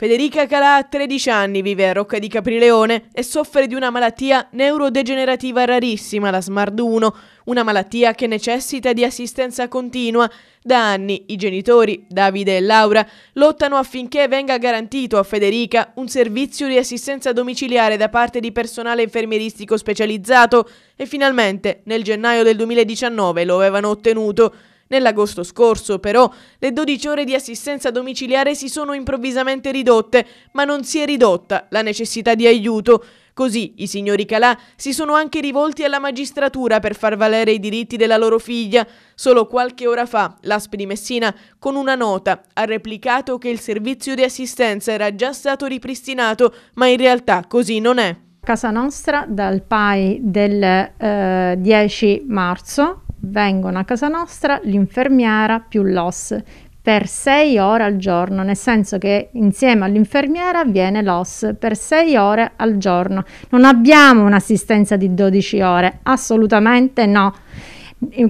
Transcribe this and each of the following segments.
Federica Calà ha 13 anni, vive a Rocca di Caprileone e soffre di una malattia neurodegenerativa rarissima, la SMARD 1, una malattia che necessita di assistenza continua. Da anni i genitori, Davide e Laura, lottano affinché venga garantito a Federica un servizio di assistenza domiciliare da parte di personale infermieristico specializzato e finalmente nel gennaio del 2019 lo avevano ottenuto. Nell'agosto scorso, però, le 12 ore di assistenza domiciliare si sono improvvisamente ridotte, ma non si è ridotta la necessità di aiuto. Così i signori Calà si sono anche rivolti alla magistratura per far valere i diritti della loro figlia. Solo qualche ora fa l'ASP di Messina, con una nota, ha replicato che il servizio di assistenza era già stato ripristinato, ma in realtà così non è. Casa nostra dal PAI del eh, 10 marzo vengono a casa nostra l'infermiera più l'OS per 6 ore al giorno, nel senso che insieme all'infermiera viene l'OS per 6 ore al giorno. Non abbiamo un'assistenza di 12 ore, assolutamente no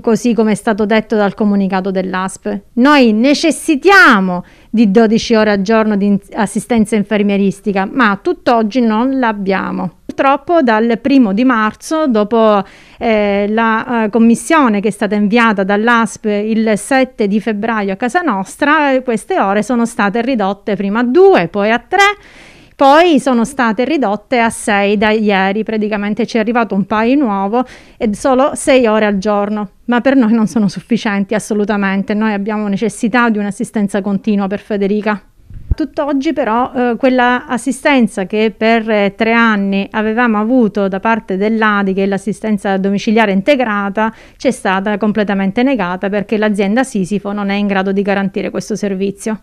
così come è stato detto dal comunicato dell'ASP. Noi necessitiamo di 12 ore al giorno di assistenza infermieristica, ma tutt'oggi non l'abbiamo purtroppo dal primo di marzo, dopo eh, la eh, commissione che è stata inviata dall'ASP il 7 di febbraio a casa nostra, queste ore sono state ridotte prima a due, poi a tre. poi sono state ridotte a 6 da ieri, praticamente ci è arrivato un paio nuovo e solo 6 ore al giorno, ma per noi non sono sufficienti assolutamente, noi abbiamo necessità di un'assistenza continua per Federica tutt'oggi però eh, quella assistenza che per eh, tre anni avevamo avuto da parte dell'ADI, che è l'assistenza domiciliare integrata, ci è stata completamente negata perché l'azienda Sisifo non è in grado di garantire questo servizio.